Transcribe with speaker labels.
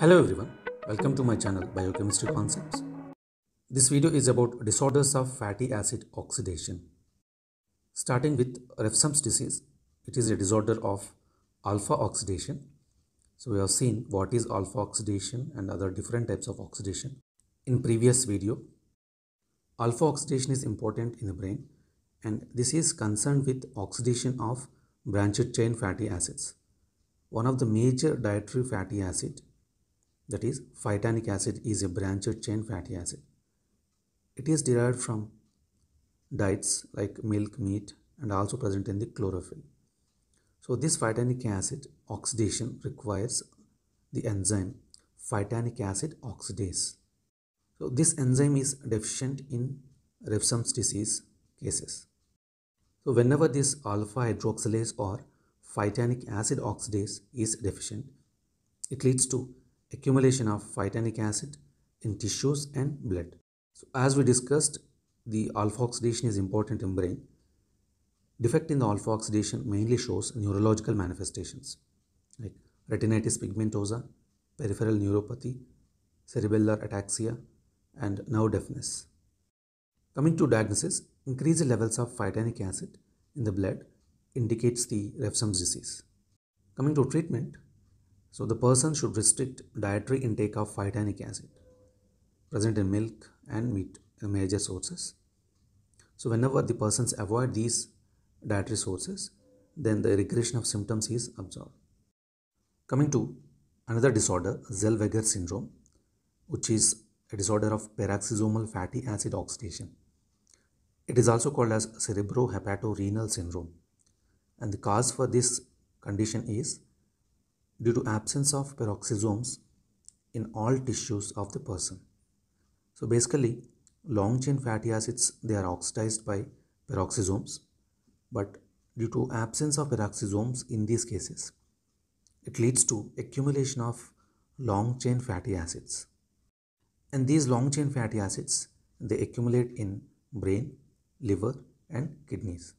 Speaker 1: Hello everyone, welcome to my channel Biochemistry Concepts. This video is about disorders of fatty acid oxidation. Starting with Refsum's disease, it is a disorder of alpha oxidation. So we have seen what is alpha oxidation and other different types of oxidation in previous video. Alpha oxidation is important in the brain and this is concerned with oxidation of branched chain fatty acids. One of the major dietary fatty acid that is, phytanic acid is a branched chain fatty acid. It is derived from diets like milk, meat, and also present in the chlorophyll. So, this phytanic acid oxidation requires the enzyme phytanic acid oxidase. So, this enzyme is deficient in Refsum's disease cases. So, whenever this alpha hydroxylase or phytanic acid oxidase is deficient, it leads to accumulation of phytanic acid in tissues and blood. So as we discussed, the alpha oxidation is important in brain. Defect in the alpha oxidation mainly shows neurological manifestations like retinitis pigmentosa, peripheral neuropathy, cerebellar ataxia, and nerve deafness. Coming to diagnosis, increased levels of phytanic acid in the blood indicates the Refsum's disease. Coming to treatment, so the person should restrict dietary intake of phytanic acid present in milk and meat major sources. So whenever the persons avoid these dietary sources, then the regression of symptoms is observed. Coming to another disorder, Zellweger syndrome, which is a disorder of peroxisomal fatty acid oxidation. It is also called as cerebrohepatorenal syndrome. And the cause for this condition is due to absence of peroxisomes in all tissues of the person. So basically long chain fatty acids they are oxidized by peroxisomes but due to absence of peroxisomes in these cases it leads to accumulation of long chain fatty acids and these long chain fatty acids they accumulate in brain liver and kidneys